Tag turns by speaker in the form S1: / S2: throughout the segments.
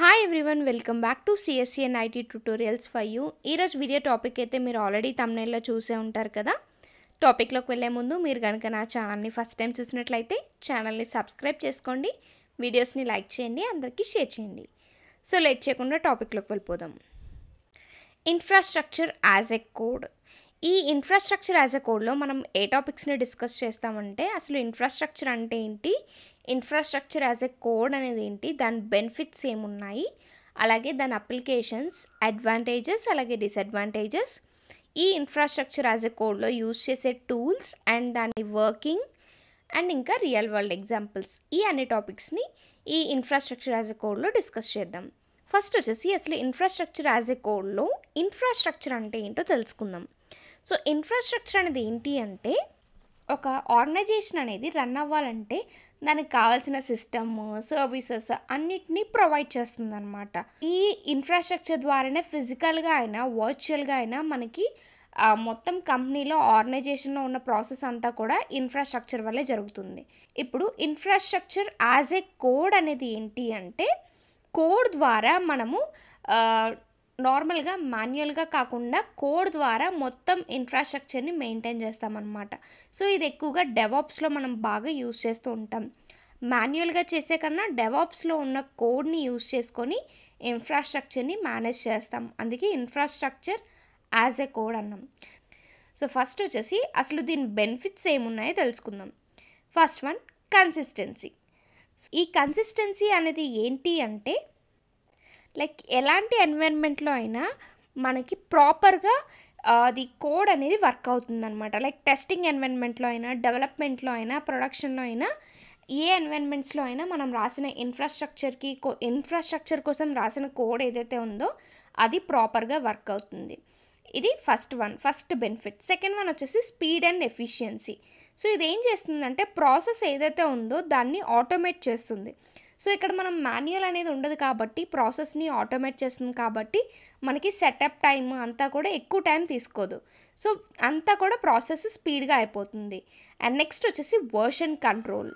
S1: hi everyone welcome back to CSC and IT tutorials for you ఈరోజు video topic అయితే మీరు already తమ్నైల్లో చూసే ఉంటారు కదా టాపిక్లోకి వెళ్ళే ముందు మీరు కనుక నా ఛానల్ని ఫస్ట్ టైం చూసినట్లయితే ఛానల్ని సబ్స్క్రైబ్ చేసుకోండి వీడియోస్ని లైక్ చేయండి అందరికీ షేర్ చేయండి సో లేట్ చేయకుండా టాపిక్లోకి వెళ్ళిపోదాం ఇన్ఫ్రాస్ట్రక్చర్ యాజ్ ఎ కోడ్ ఈ ఇన్ఫ్రాస్ట్రక్చర్ యాజ్ అ కోడ్లో మనం ఏ టాపిక్స్ని డిస్కస్ చేస్తామంటే అసలు ఇన్ఫ్రాస్ట్రక్చర్ అంటే ఏంటి ఇన్ఫ్రాస్ట్రక్చర్ యాజ్ ఎ కోడ్ అనేది ఏంటి దాని బెనిఫిట్స్ ఏమున్నాయి అలాగే దాని అప్లికేషన్స్ అడ్వాంటేజెస్ అలాగే డిసడ్వాంటేజెస్ ఈ ఇన్ఫ్రాస్ట్రక్చర్ యాజ్ ఎ కోడ్లో యూజ్ చేసే టూల్స్ అండ్ దాని వర్కింగ్ అండ్ ఇంకా రియల్ వరల్డ్ ఎగ్జాంపుల్స్ ఈ అన్ని టాపిక్స్ని ఈ ఇన్ఫ్రాస్ట్రక్చర్ యాజ్ ఎ కోడ్లో డిస్కస్ చేద్దాం ఫస్ట్ వచ్చేసి అసలు ఇన్ఫ్రాస్ట్రక్చర్ యాజ్ ఎ కోడ్లో ఇన్ఫ్రాస్ట్రక్చర్ అంటే ఏంటో తెలుసుకుందాం సో ఇన్ఫ్రాస్ట్రక్చర్ అనేది ఏంటి అంటే ఒక ఆర్గనైజేషన్ అనేది రన్ అవ్వాలంటే దానికి కావాల్సిన సిస్టమ్ సర్వీసెస్ అన్నిటినీ ప్రొవైడ్ చేస్తుంది అనమాట ఈ ఇన్ఫ్రాస్ట్రక్చర్ ద్వారానే ఫిజికల్గా అయినా వర్చువల్గా అయినా మనకి మొత్తం కంపెనీలో ఆర్గనైజేషన్లో ఉన్న ప్రాసెస్ అంతా కూడా ఇన్ఫ్రాస్ట్రక్చర్ వల్లే జరుగుతుంది ఇప్పుడు ఇన్ఫ్రాస్ట్రక్చర్ యాజ్ ఏ కోడ్ అనేది ఏంటి అంటే కోడ్ ద్వారా మనము నార్మల్గా మాన్యువల్గా కాకుండా కోడ్ ద్వారా మొత్తం ఇన్ఫ్రాస్ట్రక్చర్ని మెయింటైన్ చేస్తామన్నమాట సో ఇది ఎక్కువగా డెవాప్స్లో మనం బాగా యూజ్ చేస్తూ ఉంటాం మాన్యువల్గా చేసే కన్నా డెవాప్స్లో ఉన్న కోడ్ని యూజ్ చేసుకొని ఇన్ఫ్రాస్ట్రక్చర్ని మేనేజ్ చేస్తాం అందుకే ఇన్ఫ్రాస్ట్రక్చర్ యాజ్ ఎ కోడ్ అన్నాం సో ఫస్ట్ వచ్చేసి అసలు దీని బెనిఫిట్స్ ఏమున్నాయో తెలుసుకుందాం ఫస్ట్ వన్ కన్సిస్టెన్సీ ఈ కన్సిస్టెన్సీ అనేది ఏంటి అంటే లైక్ ఎలాంటి ఎన్విరాన్మెంట్లో అయినా మనకి ప్రాపర్గా అది కోడ్ అనేది వర్క్ అవుతుంది అనమాట లైక్ టెస్టింగ్ ఎన్విరాన్మెంట్లో అయినా డెవలప్మెంట్లో అయినా ప్రొడక్షన్లో అయినా ఏ ఎన్విరాన్మెంట్స్లో అయినా మనం రాసిన ఇన్ఫ్రాస్ట్రక్చర్కి కో ఇన్ఫ్రాస్ట్రక్చర్ కోసం రాసిన కోడ్ ఏదైతే ఉందో అది ప్రాపర్గా వర్క్ అవుతుంది ఇది first one first benefit second one వచ్చేసి స్పీడ్ అండ్ ఎఫిషియన్సీ సో ఇది ఏం చేస్తుందంటే ప్రాసెస్ ఏదైతే ఉందో దాన్ని ఆటోమేట్ చేస్తుంది సో ఇక్కడ మనం మాన్యువల్ అనేది ఉండదు కాబట్టి ప్రాసెస్ని ఆటోమేట్ చేస్తుంది కాబట్టి మనకి సెటప్ టైం అంతా కూడా ఎక్కువ టైం తీసుకోదు సో అంతా కూడా ప్రాసెస్ స్పీడ్గా అయిపోతుంది అండ్ నెక్స్ట్ వచ్చేసి వర్షన్ కంట్రోల్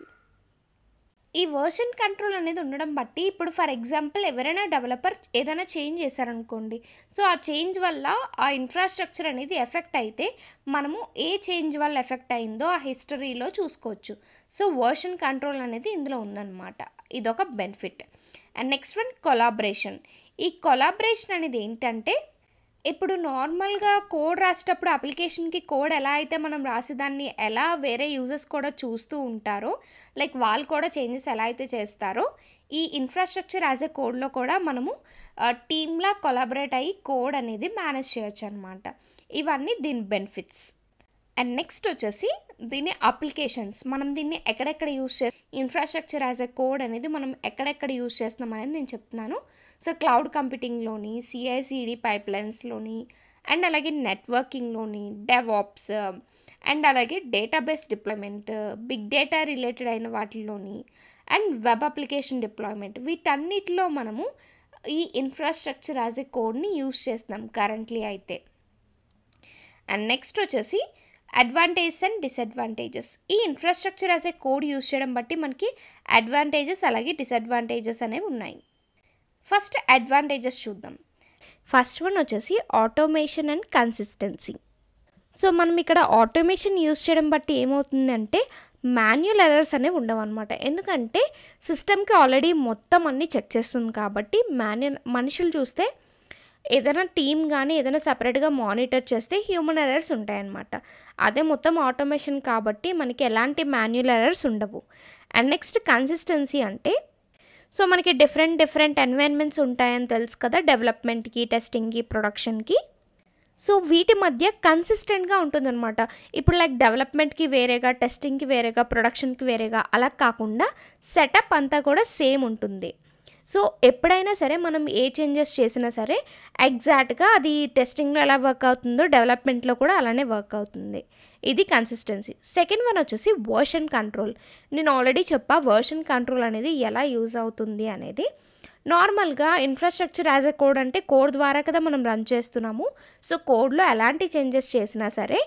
S1: ఈ వర్షన్ కంట్రోల్ అనేది ఉండడం బట్టి ఇప్పుడు ఫర్ ఎగ్జాంపుల్ ఎవరైనా డెవలపర్ ఏదైనా చేంజ్ చేశారనుకోండి సో ఆ చేంజ్ వల్ల ఆ ఇన్ఫ్రాస్ట్రక్చర్ అనేది ఎఫెక్ట్ అయితే మనము ఏ చేంజ్ వల్ల ఎఫెక్ట్ అయిందో ఆ హిస్టరీలో చూసుకోవచ్చు సో వర్షన్ కంట్రోల్ అనేది ఇందులో ఉందన్నమాట ఇదొక benefit and next one collaboration ఈ కొలాబరేషన్ అనేది ఏంటంటే ఇప్పుడు నార్మల్గా కోడ్ రాసేటప్పుడు అప్లికేషన్కి కోడ్ ఎలా అయితే మనం రాసేదాన్ని ఎలా వేరే యూజర్స్ కూడా చూస్తూ ఉంటారో లైక్ వాళ్ళు కూడా చేంజెస్ ఎలా అయితే చేస్తారో ఈ ఇన్ఫ్రాస్ట్రక్చర్ యాజ్ ఎ కోడ్లో కూడా మనము టీమ్లా కొలాబరేట్ అయ్యి కోడ్ అనేది మేనేజ్ చేయొచ్చు అనమాట ఇవన్నీ దీని బెనిఫిట్స్ అండ్ నెక్స్ట్ వచ్చేసి దీని అప్లికేషన్స్ మనం దీన్ని ఎక్కడెక్కడ యూస్ చే ఇన్ఫ్రాస్ట్రక్చర్ యాజ్ ఎ కోడ్ అనేది మనం ఎక్కడెక్కడ యూస్ చేస్తున్నాం అనేది నేను చెప్తున్నాను సో క్లౌడ్ కంప్యూటింగ్లోని సిఐసిడి పైప్ లైన్స్లోని అండ్ అలాగే నెట్వర్కింగ్లోని డెవాప్స్ అండ్ అలాగే database deployment big data related అయిన వాటిల్లోని అండ్ వెబ్ అప్లికేషన్ డిప్లాయ్మెంట్ వీటన్నిటిలో మనము ఈ ఇన్ఫ్రాస్ట్రక్చర్ యాజ్ ఎ కోడ్ని యూస్ చేస్తున్నాం కరెంట్లీ అయితే అండ్ నెక్స్ట్ వచ్చేసి అడ్వాంటేజెస్ అండ్ డిసడ్వాంటేజెస్ ఈ infrastructure as a code use చేయడం బట్టి మనకి అడ్వాంటేజెస్ అలాగే డిసడ్వాంటేజెస్ అనేవి ఉన్నాయి ఫస్ట్ అడ్వాంటేజెస్ చూద్దాం ఫస్ట్ వన్ వచ్చేసి ఆటోమేషన్ అండ్ కన్సిస్టెన్సీ సో మనం ఇక్కడ ఆటోమేషన్ యూస్ చేయడం బట్టి ఏమవుతుందంటే మాన్యువల్ ఎర్రర్స్ అనేవి ఉండవు అనమాట ఎందుకంటే సిస్టమ్కి ఆల్రెడీ మొత్తం అన్నీ చెక్ చేస్తుంది కాబట్టి మాన్యువల్ మనుషులు చూస్తే ఏదైనా టీమ్ కానీ ఏదైనా సపరేట్గా మానిటర్ చేస్తే హ్యూమన్ ఎర్రర్స్ ఉంటాయన్నమాట అదే మొత్తం ఆటోమేషన్ కాబట్టి మనకి ఎలాంటి మాన్యువల్ ఎర్రర్స్ ఉండవు అండ్ నెక్స్ట్ కన్సిస్టెన్సీ అంటే సో మనకి డిఫరెంట్ డిఫరెంట్ ఎన్వైర్న్మెంట్స్ ఉంటాయని తెలుసు కదా డెవలప్మెంట్కి టెస్టింగ్కి ప్రొడక్షన్కి సో వీటి మధ్య కన్సిస్టెంట్గా ఉంటుందన్నమాట ఇప్పుడు లైక్ డెవలప్మెంట్కి వేరేగా టెస్టింగ్కి వేరేగా ప్రొడక్షన్కి వేరేగా అలా కాకుండా సెటప్ అంతా కూడా సేమ్ ఉంటుంది సో ఎప్పుడైనా సరే మనం ఏ చేంజెస్ చేసినా సరే ఎగ్జాక్ట్గా అది టెస్టింగ్లో ఎలా వర్క్ అవుతుందో డెవలప్మెంట్లో కూడా అలానే వర్క్ అవుతుంది ఇది కన్సిస్టెన్సీ సెకండ్ వన్ వచ్చేసి వర్షన్ కంట్రోల్ నేను ఆల్రెడీ చెప్పా వర్షన్ కంట్రోల్ అనేది ఎలా యూజ్ అవుతుంది అనేది నార్మల్గా ఇన్ఫ్రాస్ట్రక్చర్ యాజ్ అ కోడ్ అంటే కోడ్ ద్వారా కదా మనం రన్ చేస్తున్నాము సో కోడ్లో ఎలాంటి చేంజెస్ చేసినా సరే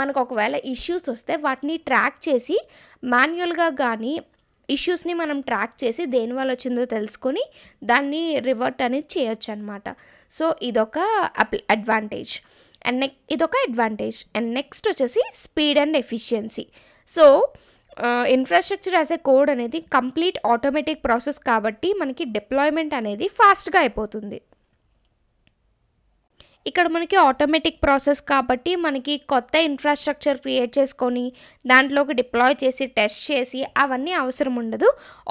S1: మనకు ఒకవేళ ఇష్యూస్ వస్తే వాటిని ట్రాక్ చేసి మాన్యువల్గా కానీ ఇష్యూస్ని మనం ట్రాక్ చేసి దేని వల్ల వచ్చిందో తెలుసుకొని దాన్ని రివర్ట్ అనేది చేయొచ్చు అనమాట సో ఇదొక అడ్వాంటేజ్ అండ్ నెక్ ఇదొక అడ్వాంటేజ్ అండ్ నెక్స్ట్ వచ్చేసి speed and efficiency so infrastructure as a code అనేది కంప్లీట్ ఆటోమేటిక్ ప్రాసెస్ కాబట్టి మనకి డిప్లాయ్మెంట్ అనేది ఫాస్ట్గా అయిపోతుంది ఇక్కడ మనకి ఆటోమేటిక్ ప్రాసెస్ కాబట్టి మనకి కొత్త ఇన్ఫ్రాస్ట్రక్చర్ క్రియేట్ చేసుకొని దాంట్లోకి డిప్లాయ్ చేసి టెస్ట్ చేసి అవన్నీ అవసరం ఉండదు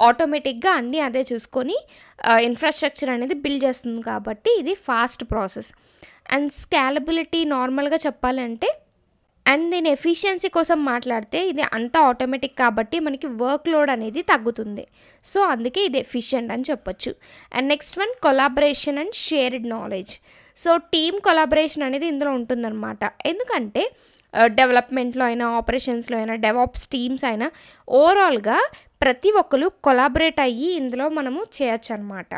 S1: ఆటోమేటిక్గా అన్నీ అదే చూసుకొని ఇన్ఫ్రాస్ట్రక్చర్ అనేది బిల్డ్ చేస్తుంది కాబట్టి ఇది ఫాస్ట్ ప్రాసెస్ అండ్ స్కాలబిలిటీ నార్మల్గా చెప్పాలంటే అండ్ దీని ఎఫిషియన్సీ కోసం మాట్లాడితే ఇది అంతా ఆటోమేటిక్ కాబట్టి మనకి వర్క్ లోడ్ అనేది తగ్గుతుంది సో అందుకే ఇది ఎఫిషియంట్ అని చెప్పొచ్చు and next one collaboration and shared knowledge so team collaboration అనేది ఇందులో ఉంటుందన్నమాట ఎందుకంటే డెవలప్మెంట్లో అయినా ఆపరేషన్స్లో అయినా డెవాప్స్ టీమ్స్ అయినా ఓవరాల్గా ప్రతి ఒక్కరు కొలాబరేట్ అయ్యి ఇందులో మనము చేయొచ్చు అనమాట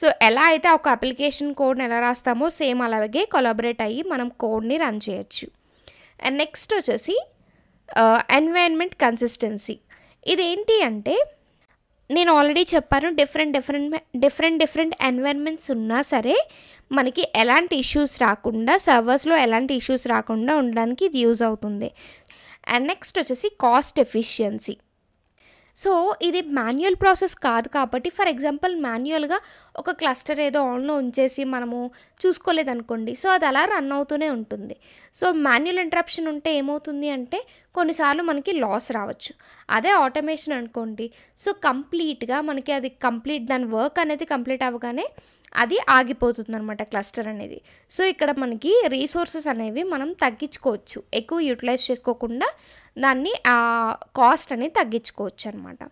S1: సో ఎలా అయితే ఒక అప్లికేషన్ కోడ్ని ఎలా రాస్తామో సేమ్ అలాగే కొలాబరేట్ అయ్యి మనం కోడ్ని రన్ చేయొచ్చు అండ్ నెక్స్ట్ వచ్చేసి ఎన్వైర్న్మెంట్ uh, కన్సిస్టెన్సీ ఇదేంటి అంటే నేను ఆల్రెడీ చెప్పాను different different different different environments ఉన్నా సరే మనకి ఎలాంటి ఇష్యూస్ రాకుండా సర్వర్స్లో ఎలాంటి ఇష్యూస్ రాకుండా ఉండడానికి ఇది యూజ్ అవుతుంది అండ్ నెక్స్ట్ వచ్చేసి కాస్ట్ ఎఫిషియన్సీ సో ఇది మాన్యువల్ ప్రాసెస్ కాదు కాబట్టి ఫర్ ఎగ్జాంపుల్ మాన్యువల్గా ఒక క్లస్టర్ ఏదో ఆన్లో ఉంచేసి మనము చూసుకోలేదనుకోండి సో అది అలా రన్ అవుతూనే ఉంటుంది సో మాన్యువల్ ఇంటరప్షన్ ఉంటే ఏమవుతుంది అంటే కొన్నిసార్లు మనకి లాస్ రావచ్చు అదే ఆటోమేషన్ అనుకోండి సో కంప్లీట్గా మనకి అది కంప్లీట్ దాని వర్క్ అనేది కంప్లీట్ అవ్వగానే అది ఆగిపోతుంది అనమాట క్లస్టర్ అనేది సో ఇక్కడ మనకి రీసోర్సెస్ అనేవి మనం తగ్గించుకోవచ్చు ఎక్కువ యూటిలైజ్ చేసుకోకుండా దాన్ని కాస్ట్ అనేది తగ్గించుకోవచ్చు అనమాట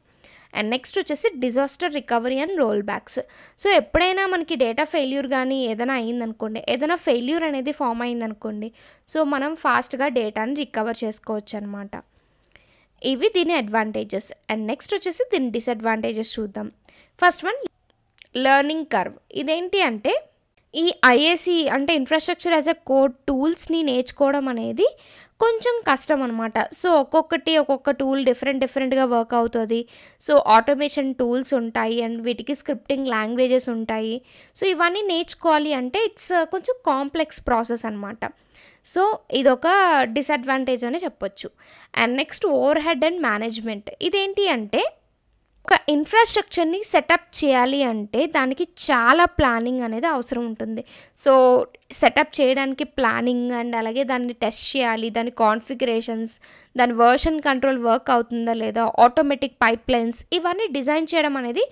S1: అండ్ నెక్స్ట్ వచ్చేసి disaster recovery and rollbacks so ఎప్పుడైనా మనకి డేటా ఫెయిల్యూర్ కానీ ఏదైనా అయిందనుకోండి ఏదైనా ఫెయిల్యూర్ అనేది ఫామ్ అయిందనుకోండి సో మనం ఫాస్ట్గా డేటాని రికవర్ చేసుకోవచ్చు అనమాట ఇవి దీని అడ్వాంటేజెస్ అండ్ నెక్స్ట్ వచ్చేసి దీని డిసడ్వాంటేజెస్ చూద్దాం ఫస్ట్ వన్ లెర్నింగ్ కర్వ్ ఇదేంటి అంటే ఈ ఐఏసి అంటే ఇన్ఫ్రాస్ట్రక్చర్ యాజ్ ఎ కోడ్ టూల్స్ని నేర్చుకోవడం అనేది కొంచెం కష్టం అనమాట సో ఒక్కొక్కటి ఒక్కొక్క టూల్ డిఫరెంట్ డిఫరెంట్గా వర్క్ అవుతుంది సో ఆటోమేషన్ టూల్స్ ఉంటాయి అండ్ వీటికి స్క్రిప్టింగ్ లాంగ్వేజెస్ ఉంటాయి సో ఇవన్నీ నేర్చుకోవాలి అంటే ఇట్స్ కొంచెం కాంప్లెక్స్ ప్రాసెస్ అనమాట సో ఇదొక డిసడ్వాంటేజ్ అని చెప్పొచ్చు and next overhead and management ఇదేంటి అంటే ఒక ఇన్ఫ్రాస్ట్రక్చర్ని సెటప్ చేయాలి అంటే దానికి చాలా ప్లానింగ్ అనేది అవసరం ఉంటుంది సో సెటప్ చేయడానికి ప్లానింగ్ అండ్ అలాగే దాన్ని టెస్ట్ చేయాలి దాని కాన్ఫిగరేషన్స్ దాని వర్షన్ కంట్రోల్ వర్క్ అవుతుందా లేదా ఆటోమేటిక్ పైప్ లైన్స్ ఇవన్నీ డిజైన్ చేయడం అనేది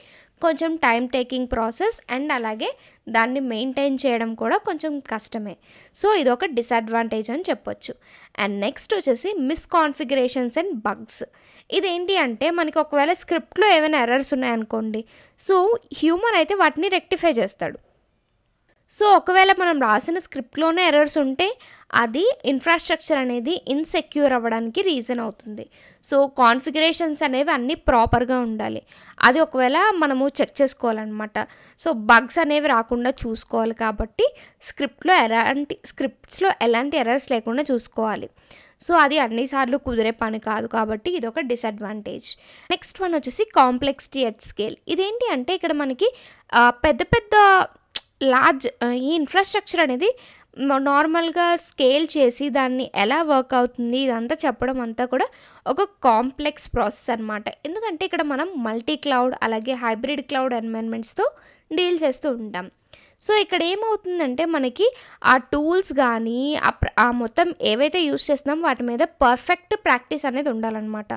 S1: కొంచెం టైం టేకింగ్ ప్రాసెస్ అండ్ అలాగే దాన్ని మెయింటైన్ చేయడం కూడా కొంచెం కష్టమే సో ఇది ఒక డిసడ్వాంటేజ్ అని చెప్పొచ్చు అండ్ నెక్స్ట్ వచ్చేసి మిస్కాన్ఫిగరేషన్స్ అండ్ బగ్స్ ఇదేంటి అంటే మనకి ఒకవేళ స్క్రిప్ట్లో ఏమైనా ఎర్రర్స్ ఉన్నాయనుకోండి సో హ్యూమన్ అయితే వాటిని రెక్టిఫై చేస్తాడు సో ఒకవేళ మనం రాసిన స్క్రిప్ట్లోనే ఎర్రర్స్ ఉంటే అది ఇన్ఫ్రాస్ట్రక్చర్ అనేది ఇన్సెక్యూర్ అవ్వడానికి రీజన్ అవుతుంది సో కాన్ఫిగరేషన్స్ అనేవి అన్నీ ప్రాపర్గా ఉండాలి అది ఒకవేళ మనము చెక్ చేసుకోవాలన్నమాట సో బగ్స్ అనేవి రాకుండా చూసుకోవాలి కాబట్టి స్క్రిప్ట్లో ఎలాంటి స్క్రిప్ట్స్లో ఎలాంటి ఎర్రర్స్ లేకుండా చూసుకోవాలి సో అది అన్నిసార్లు కుదిరే పని కాదు కాబట్టి ఇది ఒక డిసడ్వాంటేజ్ నెక్స్ట్ వన్ వచ్చేసి కాంప్లెక్స్ అట్ స్కేల్ ఇదేంటి అంటే ఇక్కడ మనకి పెద్ద పెద్ద లార్జ్ ఈ ఇన్ఫ్రాస్ట్రక్చర్ అనేది నార్మల్గా స్కేల్ చేసి దాన్ని ఎలా వర్క్ అవుతుంది ఇదంతా చెప్పడం అంతా కూడా ఒక కాంప్లెక్స్ ప్రాసెస్ అనమాట ఎందుకంటే ఇక్కడ మనం మల్టీ క్లౌడ్ అలాగే హైబ్రిడ్ క్లౌడ్ ఎన్వైర్న్మెంట్స్తో డీల్ చేస్తూ ఉంటాం సో ఇక్కడ ఏమవుతుందంటే మనకి ఆ టూల్స్ కానీ ఆ మొత్తం ఏవైతే యూస్ చేస్తున్నాం వాటి మీద పర్ఫెక్ట్ ప్రాక్టీస్ అనేది ఉండాలన్నమాట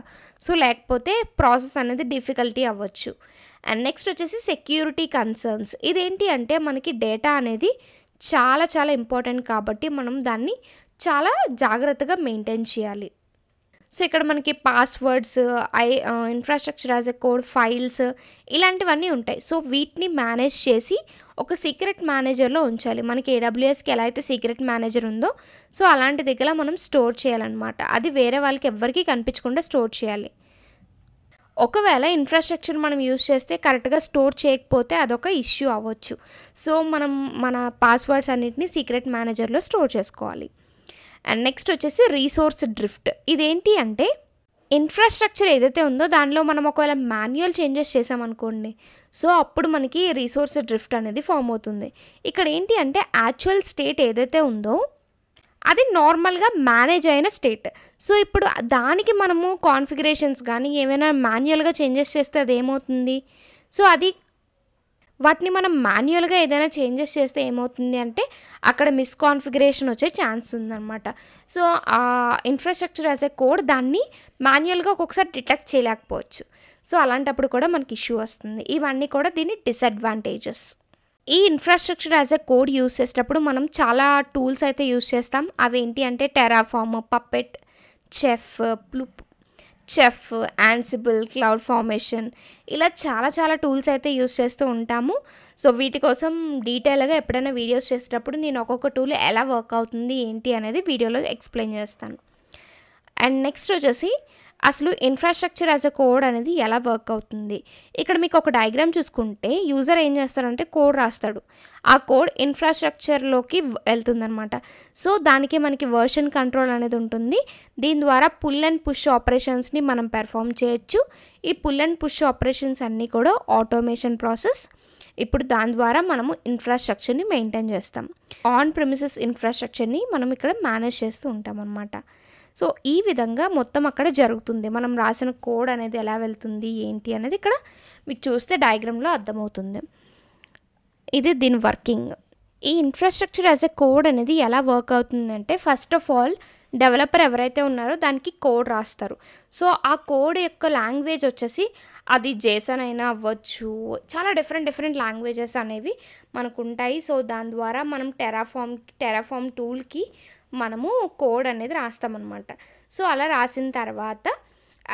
S1: సో లేకపోతే ప్రాసెస్ అనేది డిఫికల్టీ అవ్వచ్చు అండ్ నెక్స్ట్ వచ్చేసి సెక్యూరిటీ కన్సర్న్స్ ఇదేంటి అంటే మనకి డేటా అనేది చాలా చాలా ఇంపార్టెంట్ కాబట్టి మనం దాన్ని చాలా జాగ్రత్తగా మెయింటైన్ చేయాలి సో ఇక్కడ మనకి passwords I infrastructure as a code files ఇలాంటివన్నీ ఉంటాయి సో వీటిని మేనేజ్ చేసి ఒక సీక్రెట్ మేనేజర్లో ఉంచాలి మనకి ఏడబ్ల్యూఎస్కి ఎలా అయితే సీక్రెట్ మేనేజర్ ఉందో సో అలాంటి దగ్గర మనం స్టోర్ చేయాలన్నమాట అది వేరే వాళ్ళకి ఎవ్వరికీ కనిపించకుండా స్టోర్ చేయాలి ఒకవేళ ఇన్ఫ్రాస్ట్రక్చర్ మనం యూజ్ చేస్తే కరెక్ట్గా స్టోర్ చేయకపోతే అదొక ఇష్యూ అవ్వచ్చు సో మనం మన పాస్వర్డ్స్ అన్నిటిని సీక్రెట్ మేనేజర్లో స్టోర్ చేసుకోవాలి అండ్ నెక్స్ట్ వచ్చేసి రీసోర్స్ డ్రిఫ్ట్ ఇదేంటి అంటే ఇన్ఫ్రాస్ట్రక్చర్ ఏదైతే ఉందో దానిలో మనం ఒకవేళ మాన్యువల్ చేంజెస్ చేసామనుకోండి సో అప్పుడు మనకి రీసోర్స్ డ్రిఫ్ట్ అనేది ఫామ్ అవుతుంది ఇక్కడ ఏంటి అంటే యాక్చువల్ స్టేట్ ఏదైతే ఉందో అది నార్మల్గా మేనేజ్ అయిన స్టేట్ సో ఇప్పుడు దానికి మనము కాన్ఫిగరేషన్స్ కానీ ఏమైనా మాన్యువల్గా చేంజెస్ చేస్తే అది ఏమవుతుంది సో అది వాటిని మనం మాన్యువల్గా ఏదైనా చేంజెస్ చేస్తే ఏమవుతుంది అంటే అక్కడ మిస్కాన్ఫిగరేషన్ వచ్చే ఛాన్స్ ఉందన్నమాట సో ఆ ఇన్ఫ్రాస్ట్రక్చర్ యాజ్ ఎ కోడ్ దాన్ని మాన్యువల్గా ఒక్కొక్కసారి డిటెక్ట్ చేయలేకపోవచ్చు సో అలాంటప్పుడు కూడా మనకి ఇష్యూ వస్తుంది ఇవన్నీ కూడా దీని డిసడ్వాంటేజెస్ ఈ infrastructure as a code use చేసేటప్పుడు మనం చాలా టూల్స్ అయితే యూస్ చేస్తాం అవి ఏంటి అంటే టెరాఫామ్ పప్పెట్ చెఫ్ ప్లూప్ చెఫ్ యాన్సిబుల్ క్లౌడ్ ఫార్మేషన్ ఇలా చాలా చాలా టూల్స్ అయితే యూస్ చేస్తూ ఉంటాము సో వీటి కోసం డీటెయిల్గా ఎప్పుడైనా వీడియోస్ చేసేటప్పుడు నేను ఒక్కొక్క టూల్ ఎలా వర్క్ అవుతుంది ఏంటి అనేది వీడియోలో ఎక్స్ప్లెయిన్ చేస్తాను అండ్ నెక్స్ట్ వచ్చేసి అసలు ఇన్ఫ్రాస్ట్రక్చర్ యాజ్ అ కోడ్ అనేది ఎలా వర్క్ అవుతుంది ఇక్కడ మీకు ఒక డయాగ్రామ్ చూసుకుంటే యూజర్ ఏం చేస్తాడంటే కోడ్ రాస్తాడు ఆ కోడ్ ఇన్ఫ్రాస్ట్రక్చర్లోకి వెళ్తుందనమాట సో దానికి మనకి వర్షన్ కంట్రోల్ అనేది ఉంటుంది దీని ద్వారా పుల్ అండ్ పుష్ ఆపరేషన్స్ని మనం పెర్ఫామ్ చేయొచ్చు ఈ పుల్ అండ్ పుష్ ఆపరేషన్స్ అన్నీ కూడా ఆటోమేషన్ ప్రాసెస్ ఇప్పుడు దాని ద్వారా మనము ఇన్ఫ్రాస్ట్రక్చర్ని మెయింటైన్ చేస్తాం ఆన్ ప్రిమిసెస్ ఇన్ఫ్రాస్ట్రక్చర్ని మనం ఇక్కడ మేనేజ్ చేస్తూ ఉంటాం అనమాట సో ఈ విధంగా మొత్తం అక్కడ జరుగుతుంది మనం రాసిన కోడ్ అనేది ఎలా వెళ్తుంది ఏంటి అనేది ఇక్కడ మీకు చూస్తే డయాగ్రామ్లో అర్థమవుతుంది ఇది దీని వర్కింగ్ ఈ ఇన్ఫ్రాస్ట్రక్చర్ యాజ్ ఎ కోడ్ అనేది ఎలా వర్క్ అవుతుందంటే ఫస్ట్ ఆఫ్ ఆల్ డెవలపర్ ఎవరైతే ఉన్నారో దానికి కోడ్ రాస్తారు సో ఆ కోడ్ యొక్క లాంగ్వేజ్ వచ్చేసి అది జేసన్ అయినా అవ్వచ్చు చాలా డిఫరెంట్ డిఫరెంట్ లాంగ్వేజెస్ అనేవి మనకు ఉంటాయి సో దాని ద్వారా మనం టెరాఫామ్ టెరాఫామ్ టూల్కి మనము కోడ్ అనేది రాస్తామన్నమాట సో అలా రాసిన తర్వాత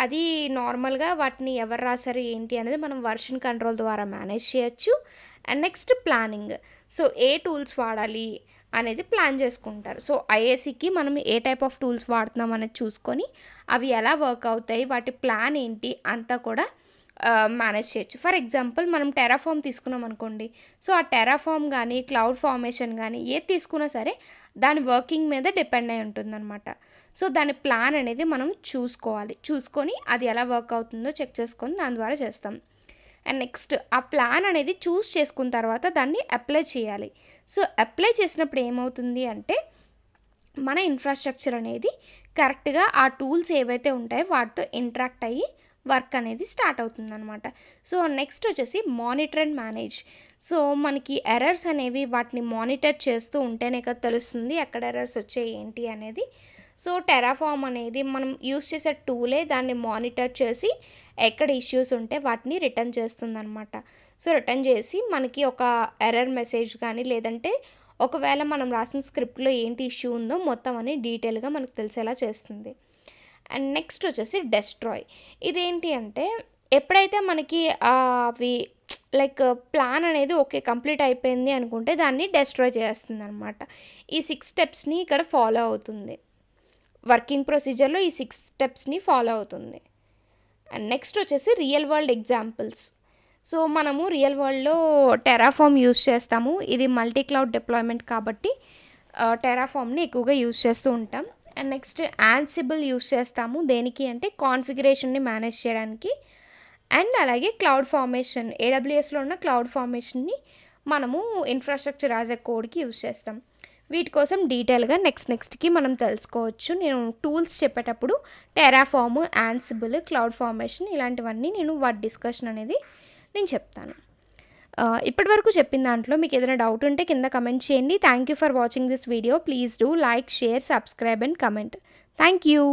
S1: అది నార్మల్గా వాటిని ఎవరు రాశారు ఏంటి అనేది మనం వర్షన్ కంట్రోల్ ద్వారా మేనేజ్ చేయొచ్చు అండ్ నెక్స్ట్ ప్లానింగ్ సో ఏ టూల్స్ వాడాలి అనేది ప్లాన్ చేసుకుంటారు సో ఐఏసీకి మనం ఏ టైప్ ఆఫ్ టూల్స్ వాడుతున్నాం అనేది చూసుకొని అవి ఎలా వర్క్ అవుతాయి వాటి ప్లాన్ ఏంటి అంతా కూడా మేనేజ్ చేయొచ్చు ఫర్ ఎగ్జాంపుల్ మనం టెరాఫామ్ తీసుకున్నాం అనుకోండి సో ఆ టెరాఫామ్ కానీ క్లౌడ్ ఫార్మేషన్ కానీ ఏది తీసుకున్నా సరే దాని వర్కింగ్ మీద డిపెండ్ అయి ఉంటుందన్నమాట సో దాని ప్లాన్ అనేది మనం చూసుకోవాలి చూసుకొని అది ఎలా వర్క్ అవుతుందో చెక్ చేసుకొని దాని ద్వారా చేస్తాం అండ్ నెక్స్ట్ ఆ ప్లాన్ అనేది చూస్ చేసుకున్న తర్వాత దాన్ని అప్లై చేయాలి సో అప్లై చేసినప్పుడు ఏమవుతుంది అంటే మన ఇన్ఫ్రాస్ట్రక్చర్ అనేది కరెక్ట్గా ఆ టూల్స్ ఏవైతే ఉంటాయో వాటితో ఇంట్రాక్ట్ అయ్యి వర్క్ అనేది స్టార్ట్ అవుతుంది అనమాట సో నెక్స్ట్ వచ్చేసి మానిటర్ అండ్ మేనేజ్ సో మనకి ఎర్రర్స్ అనేవి వాటిని మానిటర్ చేస్తూ ఉంటేనే కదా తెలుస్తుంది ఎక్కడ ఎర్రర్స్ వచ్చాయి ఏంటి అనేది సో టెరాఫామ్ అనేది మనం యూస్ చేసే టూలే దాన్ని మానిటర్ చేసి ఎక్కడ ఇష్యూస్ ఉంటే వాటిని రిటర్న్ చేస్తుందనమాట సో రిటర్న్ చేసి మనకి ఒక ఎర్రర్ మెసేజ్ కానీ లేదంటే ఒకవేళ మనం రాసిన స్క్రిప్ట్లో ఏంటి ఇష్యూ ఉందో మొత్తం అని డీటెయిల్గా మనకు తెలిసేలా చేస్తుంది అండ్ నెక్స్ట్ వచ్చేసి డెస్ట్రాయ్ ఇదేంటి అంటే ఎప్పుడైతే మనకి అవి లైక్ ప్లాన్ అనేది ఓకే కంప్లీట్ అయిపోయింది అనుకుంటే దాన్ని డెస్ట్రాయ్ చేస్తుంది అనమాట ఈ సిక్స్ స్టెప్స్ని ఇక్కడ ఫాలో అవుతుంది వర్కింగ్ ప్రొసీజర్లో ఈ సిక్స్ స్టెప్స్ని ఫాలో అవుతుంది అండ్ నెక్స్ట్ వచ్చేసి రియల్ వరల్డ్ ఎగ్జాంపుల్స్ సో మనము రియల్ వరల్డ్లో టెరాఫామ్ యూస్ చేస్తాము ఇది మల్టీ క్లౌడ్ డిప్లాయ్మెంట్ కాబట్టి టెరాఫామ్ని ఎక్కువగా యూస్ చేస్తూ ఉంటాం అండ్ నెక్స్ట్ యాన్సిబుల్ యూస్ చేస్తాము దేనికి అంటే కాన్ఫిగరేషన్ని మేనేజ్ చేయడానికి అండ్ అలాగే క్లౌడ్ ఫార్మేషన్ ఏడబ్ల్యూఎస్లో ఉన్న క్లౌడ్ ఫార్మేషన్ని మనము ఇన్ఫ్రాస్ట్రక్చర్ యాజ్ ఎ కోడ్కి యూస్ చేస్తాం వీటి కోసం డీటెయిల్గా నెక్స్ట్ నెక్స్ట్కి మనం తెలుసుకోవచ్చు నేను టూల్స్ చెప్పేటప్పుడు టెరాఫామ్ యాన్సిబుల్ క్లౌడ్ ఫార్మేషన్ ఇలాంటివన్నీ నేను వాటి డిస్కషన్ అనేది నేను చెప్తాను ఇప్పటి వరకు చెప్పిన దాంట్లో మీకు ఏదైనా డౌట్ ఉంటే కింద కమెంట్ చేయండి thank you for watching this video please do like share subscribe and comment thank you